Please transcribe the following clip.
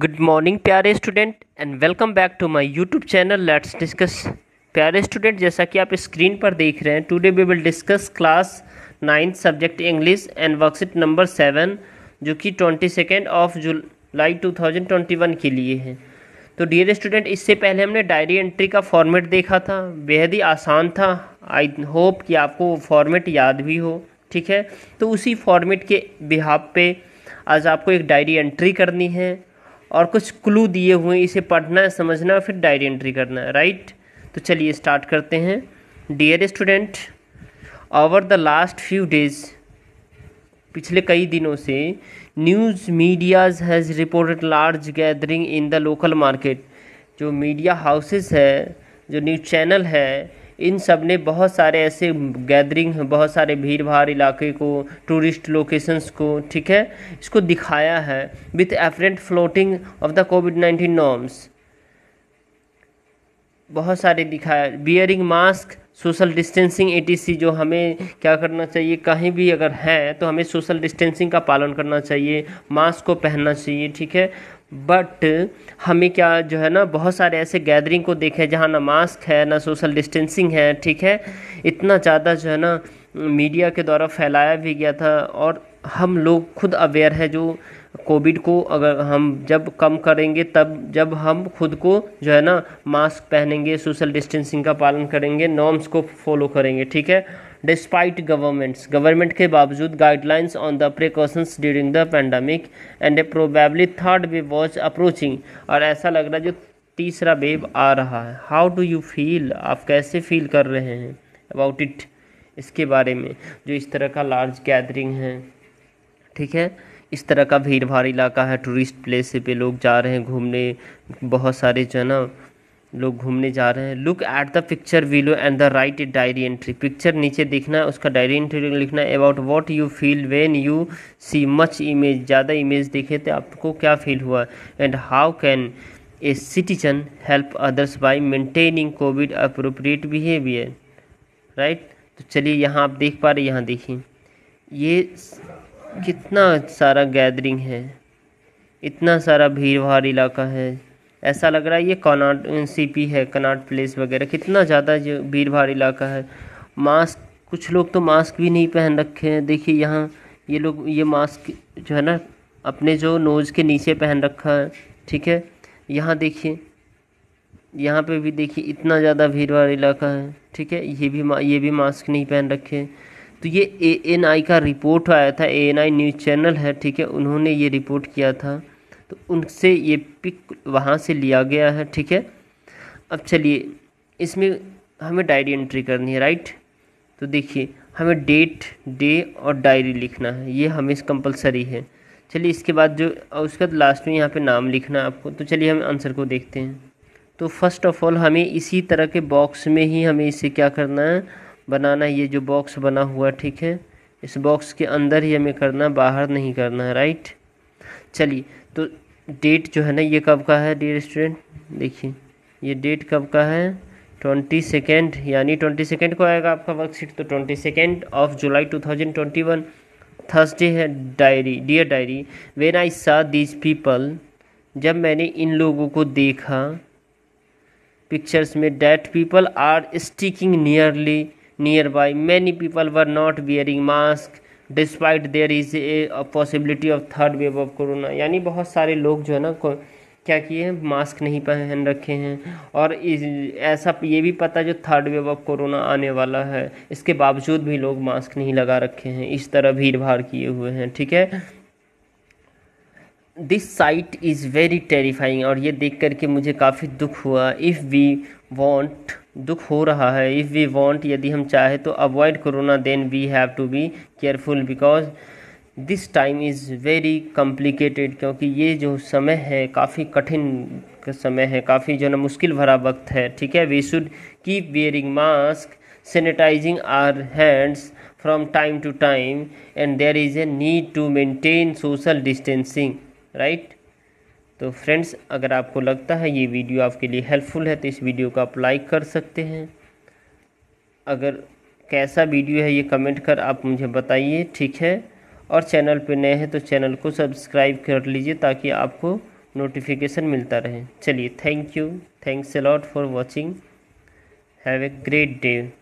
good morning प्यारे student and welcome back to my YouTube channel let's discuss प्यारे student जैसा कि आप स्क्रीन पर देख रहे हैं today we will discuss class ninth subject English and worksheet number seven जो कि twenty second of July two thousand twenty one के लिए है तो डियर स्टूडेंट इससे पहले हमने डायरी एंट्री का फॉर्मेट देखा था बेहद ही आसान था आई होप कि आपको वो फॉर्मेट याद भी हो ठीक है तो उसी फॉर्मेट के बिहाब पे आज आपको एक डायरी एंट्री करनी है और कुछ क्लू दिए हुए इसे पढ़ना समझना फिर डायरी एंट्री करना राइट तो चलिए स्टार्ट करते हैं dear student over the last few days पिछले कई दिनों से news medias has reported large gathering in the local market जो मीडिया हाउसेस है जो न्यूज़ चैनल है इन सब ने बहुत सारे ऐसे गैदरिंग बहुत सारे भीड़ भाड़ इलाके को टूरिस्ट लोकेशंस को ठीक है इसको दिखाया है with afferent flouting of the covid nineteen norms बहुत सारे दिखाया bearing mask social distancing uh जो हमें क्या करना चाहिए कहीं भी अगर है तो हमें सोशल डिस्टेंसिंग का पालन करना चाहिए मास्क को पहनना चाहिए ठीक है बट हमें क्या जो है ना बहुत सारे ऐसे गैदरिंग को देखें जहाँ ना मास्क है ना सोशल डिस्टेंसिंग है ठीक है इतना ज़्यादा जो है ना मीडिया के द्वारा फैलाया भी गया था और हम लोग खुद अवेयर है जो कोविड को अगर हम जब कम करेंगे तब जब हम खुद को जो है ना मास्क पहनेंगे सोशल डिस्टेंसिंग का पालन करेंगे नॉर्म्स को फॉलो करेंगे ठीक है डिस्पाइट गवर्नमेंट्स गवर्नमेंट के बावजूद guidelines on the precautions during the pandemic and a probably third wave was approaching और ऐसा लग रहा है जो तीसरा वेव आ रहा है हाउ डू यू फील आप कैसे फील कर रहे हैं अबाउट इट इसके बारे में जो इस तरह का लार्ज गैदरिंग है ठीक है इस तरह का भीड़ भाड़ इलाका है टूरिस्ट प्लेस पे लोग जा रहे हैं घूमने बहुत सारे जो है ना लोग घूमने जा रहे हैं look at the picture below and the write diary entry picture नीचे देखना है उसका डायरी एंट्री लिखना है about what you feel when you see much image ज़्यादा इमेज देखे तो आपको क्या फील हुआ and how can a citizen help others by maintaining covid appropriate behaviour right तो चलिए यहाँ आप देख पा रहे यहाँ देखिए ये कितना सारा गैदरिंग है इतना सारा भीड़ भाड़ इलाका है ऐसा लग रहा है ये कनाट पी है कनाट प्लेस वगैरह कितना ज़्यादा जो भीड़ भाड़ इलाका है मास्क कुछ लोग तो मास्क भी नहीं पहन रखे हैं देखिए यहाँ ये लोग ये मास्क जो है ना अपने जो नोज़ के नीचे पहन रखा है ठीक है यहाँ देखिए यहाँ पे भी देखिए इतना ज़्यादा भीड़ भाड़ इलाका है ठीक है ये भी ये भी मास्क नहीं पहन रखे तो ये ए एन आई का रिपोर्ट आया था A N I news channel है ठीक है उन्होंने ये रिपोर्ट किया था तो उनसे ये पिक वहाँ से लिया गया है ठीक है अब चलिए इसमें हमें डायरी एंट्री करनी है राइट तो देखिए हमें डेट डे और डायरी लिखना है ये हमें कंपलसरी है चलिए इसके बाद जो उसके बाद लास्ट में यहाँ पे नाम लिखना है आपको तो चलिए हम आंसर को देखते हैं तो फर्स्ट ऑफ ऑल हमें इसी तरह के बॉक्स में ही हमें इसे क्या करना है बनाना ये जो बॉक्स बना हुआ ठीक है इस बॉक्स के अंदर ही हमें करना बाहर नहीं करना है राइट चलिए तो डेट जो है ना ये कब का है डियर स्टूडेंट देखिए ये डेट कब का है ट्वेंटी सेकेंड यानी ट्वेंटी सेकेंड को आएगा आपका वर्कशीट तो twenty second of July two thousand twenty one Thursday है diary dear diary when I saw these people जब मैंने इन लोगों को देखा पिक्चर्स में that people are sticking nearly near by many people were not wearing mask despite there is a possibility of third wave of corona यानी बहुत सारे लोग जो है ना क्या किए हैं मास्क नहीं पहन रखे हैं और इस ऐसा ये भी पता जो थर्ड वेव ऑफ कोरोना आने वाला है इसके बावजूद भी लोग मास्क नहीं लगा रखे हैं इस तरह भीड़ भाड़ किए हुए हैं ठीक है this sight is very terrifying और ये देख करके मुझे काफ़ी दुख हुआ इफ़ वी वॉन्ट दुख हो रहा है इफ़ वी वॉन्ट यदि हम चाहें तो avoid corona then we have to be careful because this time is very complicated क्योंकि ये जो समय है काफ़ी कठिन का समय है काफ़ी जो है ना मुश्किल भरा वक्त है ठीक है we should keep wearing mask sanitizing our hands from time to time and there is a need to maintain social distancing right तो फ्रेंड्स अगर आपको लगता है ये वीडियो आपके लिए हेल्पफुल है तो इस वीडियो को आप लाइक कर सकते हैं अगर कैसा वीडियो है ये कमेंट कर आप मुझे बताइए ठीक है और चैनल पे नए हैं तो चैनल को सब्सक्राइब कर लीजिए ताकि आपको नोटिफिकेशन मिलता रहे चलिए thank you thanks a lot for watching have a great day